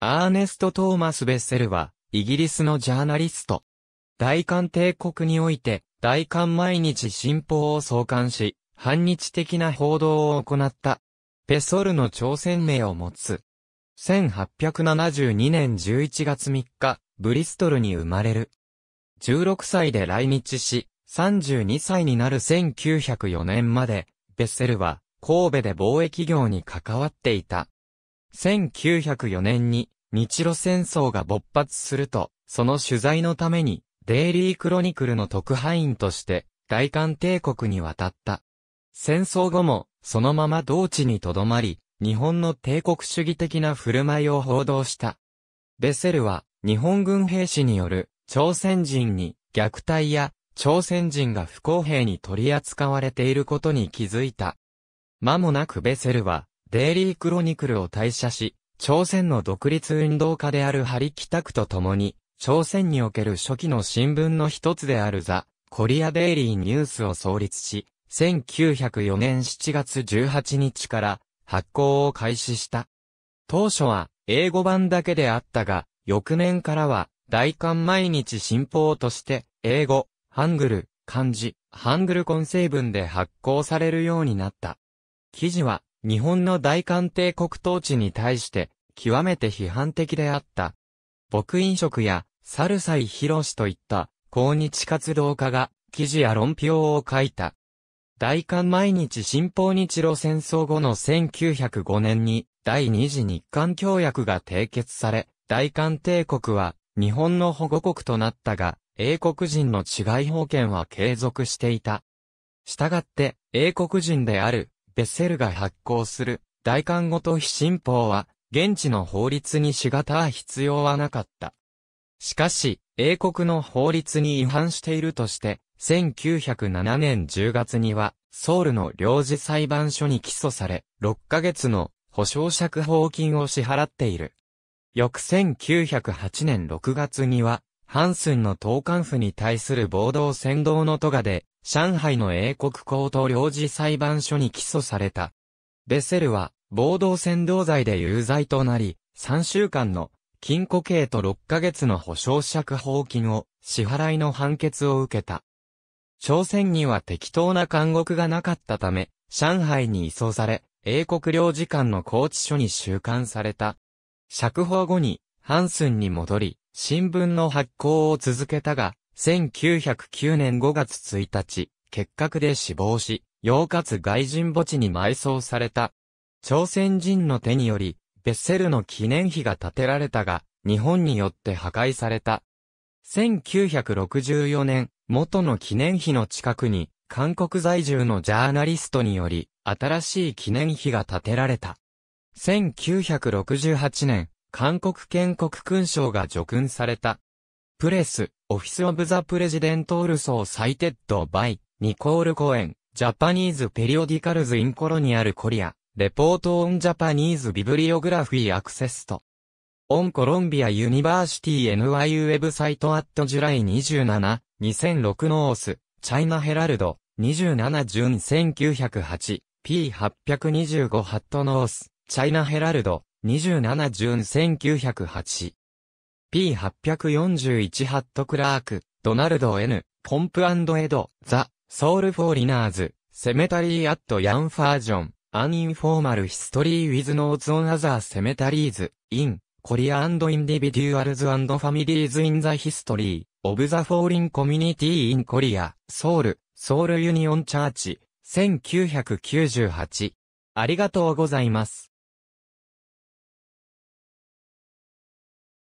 アーネスト・トーマス・ベッセルは、イギリスのジャーナリスト。大韓帝国において、大韓毎日新報を創刊し、反日的な報道を行った。ペソルの朝鮮名を持つ。1872年11月3日、ブリストルに生まれる。16歳で来日し、32歳になる1904年まで、ベッセルは神戸で貿易業に関わっていた。1904年に日露戦争が勃発すると、その取材のために、デイリークロニクルの特派員として、大韓帝国に渡った。戦争後も、そのまま同地に留まり、日本の帝国主義的な振る舞いを報道した。ベセルは、日本軍兵士による、朝鮮人に、虐待や、朝鮮人が不公平に取り扱われていることに気づいた。間もなくベセルは、デイリークロニクルを退社し、朝鮮の独立運動家であるハリ・キタクと共に、朝鮮における初期の新聞の一つであるザ・コリアデイリーニュースを創立し、1904年7月18日から発行を開始した。当初は英語版だけであったが、翌年からは大韓毎日新報として英語、ハングル、漢字、ハングル混成文で発行されるようになった。記事は日本の大韓帝国統治に対して極めて批判的であった。牧飲食や猿ヒロシといった抗日活動家が記事や論評を書いた。大韓毎日新報日露戦争後の1905年に第二次日韓協約が締結され、大韓帝国は日本の保護国となったが、英国人の治外法権は継続していた。したがって、英国人であるベッセルが発行する大韓語と非新法は、現地の法律にしがたは必要はなかった。しかし、英国の法律に違反しているとして、1907年10月には、ソウルの領事裁判所に起訴され、6ヶ月の保証釈放金を支払っている。翌1908年6月には、ハンスンの東官府に対する暴動扇動の都がで、上海の英国高等領事裁判所に起訴された。ベセルは、暴動扇動罪で有罪となり、3週間の禁錮刑と6ヶ月の保証釈放金を支払いの判決を受けた。朝鮮には適当な監獄がなかったため、上海に移送され、英国領事館の拘置所に収監された。釈放後に、ハンスンに戻り、新聞の発行を続けたが、1909年5月1日、結核で死亡し、妖活外人墓地に埋葬された。朝鮮人の手により、ベッセルの記念碑が建てられたが、日本によって破壊された。1964年、元の記念碑の近くに、韓国在住のジャーナリストにより、新しい記念碑が建てられた。1968年、韓国建国勲章が叙勲された。プレス、オフィスオブザプレジデントオルソーサイテッドバイ、ニコールコエン、ジャパニーズペリオディカルズインコロニアルコリア、レポートオンジャパニーズビブリオグラフィーアクセスト。オンコロンビアユニバーシティ NYU ウェブサイトアットジュライ27、2006ノース、チャイナヘラルド、27ジュン1908、P825 ハットノース、チャイナヘラルド、27ジュン1908。P841 ハットクラーク、ドナルド N、ポンプエド、ザ、ソウルフォーリナーズ、セメタリーアットヤンファージョン、アンインフォーマルヒストリーウィズノーズオンアザーセメタリーズ、イン、コリアンドインディビデュアルズファミリーズインザヒストリー、オブザフォーリンコミュニティインコリア、ソウル、ソウルユニオンチャーチ、1998。ありがとうございます。